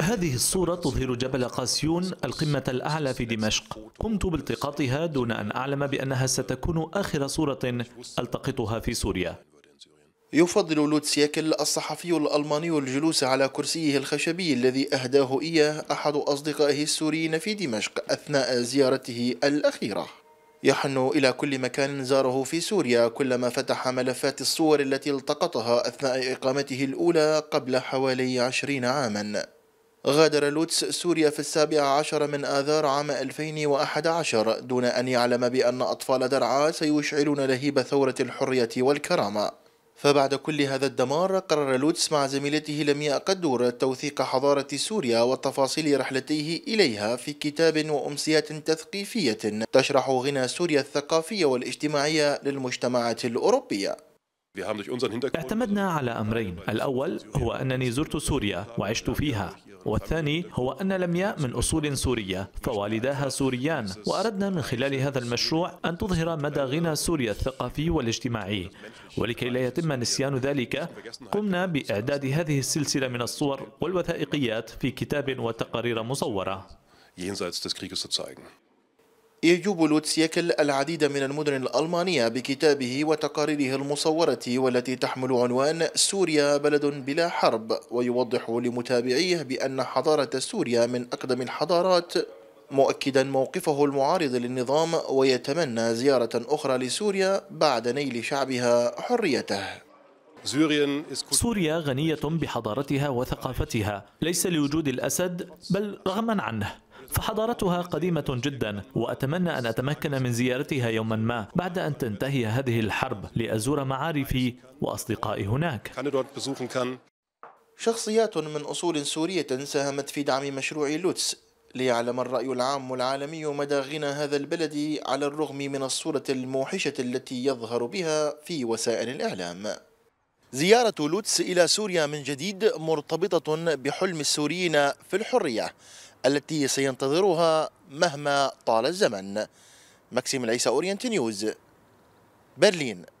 هذه الصورة تظهر جبل قاسيون القمة الأعلى في دمشق قمت بالتقاطها دون أن أعلم بأنها ستكون آخر صورة ألتقطها في سوريا يفضل لوتسياكل الصحفي الألماني الجلوس على كرسيه الخشبي الذي أهداه إياه أحد أصدقائه السوريين في دمشق أثناء زيارته الأخيرة يحن إلى كل مكان زاره في سوريا كلما فتح ملفات الصور التي التقطها أثناء إقامته الأولى قبل حوالي عشرين عاما غادر لوتس سوريا في السابع عشر من آذار عام 2011 دون أن يعلم بأن أطفال درعا سيشعلون لهيب ثورة الحرية والكرامة فبعد كل هذا الدمار قرر لوتس مع زميلته لمياء قدور توثيق حضارة سوريا وتفاصيل رحلتيه إليها في كتاب وأمسيات تثقيفية تشرح غنى سوريا الثقافية والاجتماعية للمجتمعات الأوروبية اعتمدنا على أمرين الأول هو أنني زرت سوريا وعشت فيها والثاني هو أن لمياء من أصول سورية فوالداها سوريان وأردنا من خلال هذا المشروع أن تظهر مدى غنى سوريا الثقافي والاجتماعي ولكي لا يتم نسيان ذلك قمنا بإعداد هذه السلسلة من الصور والوثائقيات في كتاب وتقارير مصورة يجوب لوتسياكل العديد من المدن الألمانية بكتابه وتقاريره المصورة والتي تحمل عنوان سوريا بلد بلا حرب ويوضح لمتابعيه بأن حضارة سوريا من أقدم الحضارات مؤكدا موقفه المعارض للنظام ويتمنى زيارة أخرى لسوريا بعد نيل شعبها حريته سوريا غنية بحضارتها وثقافتها ليس لوجود الأسد بل رغما عنه فحضارتها قديمة جدا وأتمنى أن أتمكن من زيارتها يوما ما بعد أن تنتهي هذه الحرب لأزور معارفي وأصدقائي هناك شخصيات من أصول سورية ساهمت في دعم مشروع لوتس ليعلم الرأي العام العالمي مدى غنى هذا البلد على الرغم من الصورة الموحشة التي يظهر بها في وسائل الإعلام زيارة لوتس إلى سوريا من جديد مرتبطة بحلم السوريين في الحرية التي سينتظرها مهما طال الزمن مكسيم العيسى أورينت نيوز برلين